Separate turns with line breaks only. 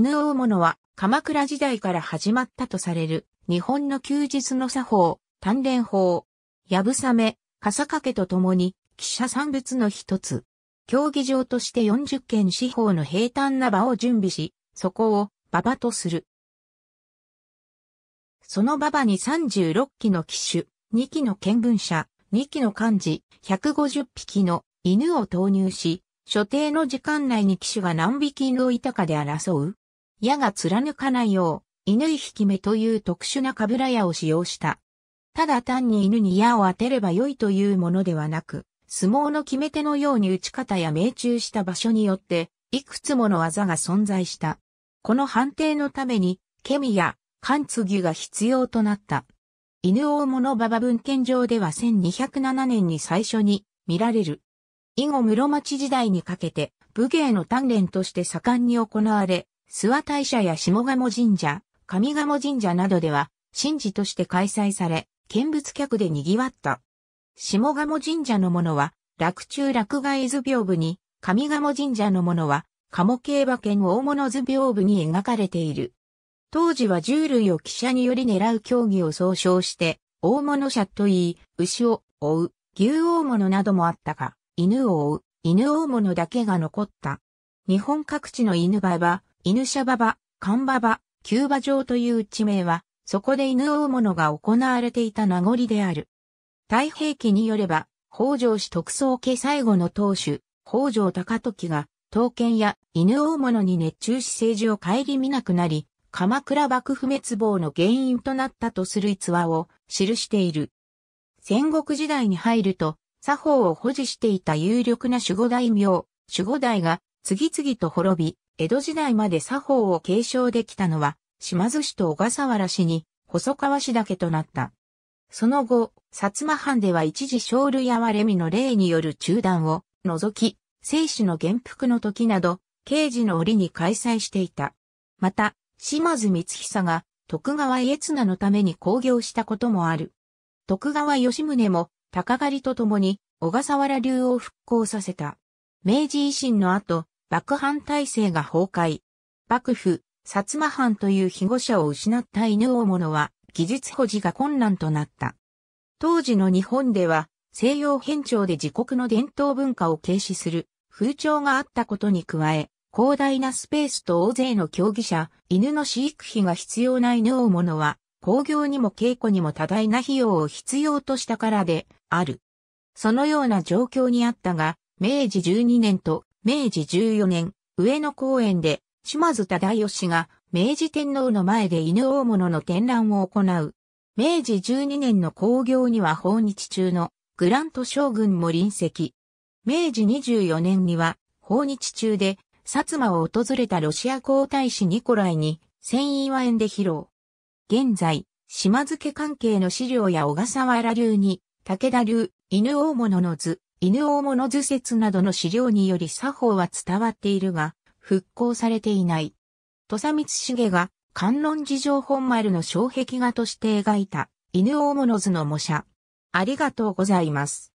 犬大物は鎌倉時代から始まったとされる日本の休日の作法、鍛錬法、やぶさめ、傘掛けとともに、記者産物の一つ。競技場として40件四方の平坦な場を準備し、そこを馬場とする。その馬場に36機の騎手、2機の見聞者、2機の幹事、150匹の犬を投入し、所定の時間内に騎手が何匹犬をいたかで争う。矢が貫かないよう、犬引き目という特殊なかぶら矢を使用した。ただ単に犬に矢を当てれば良いというものではなく、相撲の決め手のように打ち方や命中した場所によって、いくつもの技が存在した。この判定のために、ケミや、カンツギが必要となった。犬大物馬場文献上では1207年に最初に見られる。以後室町時代にかけて武芸の鍛錬として盛んに行われ、諏訪大社や下鴨神社、上鴨神社などでは、神事として開催され、見物客で賑わった。下鴨神社のものは、落中落外図屏風に、上鴨神社のものは、鴨競馬券大物図屏風に描かれている。当時は獣類を汽車により狙う競技を総称して、大物車といい、牛を追う、牛大物などもあったが、犬を追う、犬大物だけが残った。日本各地の犬場は、犬舎馬場、カンババ、キューバ城という地名は、そこで犬を追うものが行われていた名残である。太平記によれば、北条氏特捜家最後の当主、北条高時が、刀剣や犬を追うものに熱中し政治を顧みなくなり、鎌倉幕府滅亡の原因となったとする逸話を記している。戦国時代に入ると、作法を保持していた有力な守護大名、守護代が次々と滅び、江戸時代まで作法を継承できたのは、島津氏と小笠原氏に、細川氏だけとなった。その後、薩摩藩では一時生類や割れ身の例による中断を除き、生死の元服の時など、刑事の折に開催していた。また、島津光久が徳川家綱のために興行したこともある。徳川吉宗も高狩りと共に小笠原流を復興させた。明治維新の後、幕藩体制が崩壊。幕府、薩摩藩という被護者を失った犬大物は、技術保持が困難となった。当時の日本では、西洋変調で自国の伝統文化を軽視する風潮があったことに加え、広大なスペースと大勢の競技者、犬の飼育費が必要な犬大物は、工業にも稽古にも多大な費用を必要としたからである。そのような状況にあったが、明治12年と明治14年、上野公園で、島津忠義が、明治天皇の前で犬大物の展覧を行う。明治12年の興行には訪日中のグラント将軍も臨席。明治24年には訪日中で薩摩を訪れたロシア皇太子ニコライに千岩園で披露。現在、島津家関係の資料や小笠原流に、武田流、犬大物の図、犬大物図説などの資料により作法は伝わっているが、復興されていない。土佐光重が観音寺城本丸の障壁画として描いた犬大物図の模写。ありがとうございます。